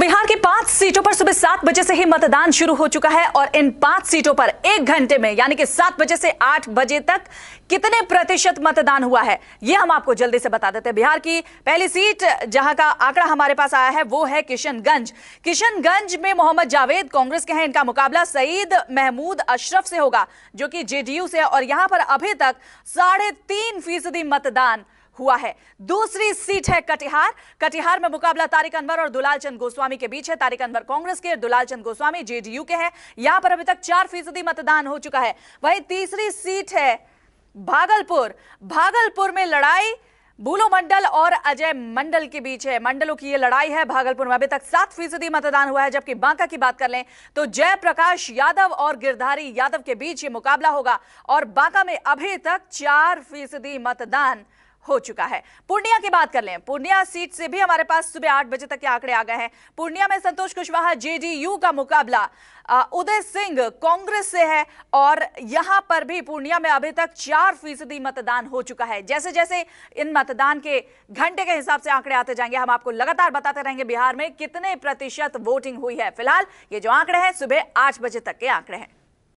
बिहार की पांच सीटों पर सुबह सात बजे से ही मतदान शुरू हो चुका है और इन पांच सीटों पर एक घंटे में यानी कि सात बजे से आठ बजे तक कितने प्रतिशत मतदान हुआ है यह हम आपको जल्दी से बता देते हैं बिहार की पहली सीट जहां का आंकड़ा हमारे पास आया है वो है किशनगंज किशनगंज में मोहम्मद जावेद कांग्रेस के हैं इनका मुकाबला सईद महमूद अशरफ से होगा जो कि जेडीयू से और यहां पर अभी तक साढ़े तीन फीसदी मतदान हुआ है दूसरी सीट है कटिहार कटिहार में मुकाबला तारिक अनवर और दुलाल चंद गोस्वामी के बीच है तारिक अनवर कांग्रेस के दुलाल चंद गोस्वामी जेडीयू के हैं यहां पर अभी तक चार फीसदी मतदान हो चुका है वही तीसरी सीट है भागलपुर भागलपुर में लड़ाई बूलो मंडल और अजय मंडल के बीच है मंडलों की यह लड़ाई है भागलपुर में अभी तक सात फीसदी मतदान हुआ है जबकि बांका की बात कर लें तो जयप्रकाश यादव और गिरधारी यादव के बीच ये मुकाबला होगा और बांका में अभी तक चार फीसदी मतदान हो चुका है पूर्णिया की बात कर लें पूर्णिया सीट से भी हमारे पास सुबह आठ बजे तक के आंकड़े आ गए हैं पूर्णिया में संतोष कुशवाहा जेडीयू का मुकाबला उदय सिंह कांग्रेस से है और यहां पर भी पूर्णिया में अभी तक चार फीसदी मतदान हो चुका है जैसे जैसे इन मतदान के घंटे के हिसाब से आंकड़े आते जाएंगे हम आपको लगातार बताते रहेंगे बिहार में कितने प्रतिशत वोटिंग हुई है फिलहाल ये जो आंकड़े हैं सुबह आठ बजे तक के आंकड़े हैं